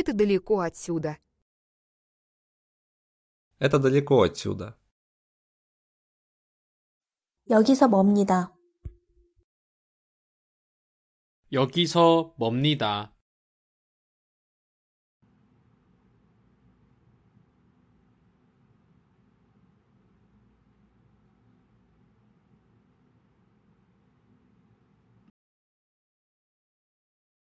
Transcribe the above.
Это далеко отсюда. Это далеко отсюда. 여기서 멉니다. 여기서 멉니다.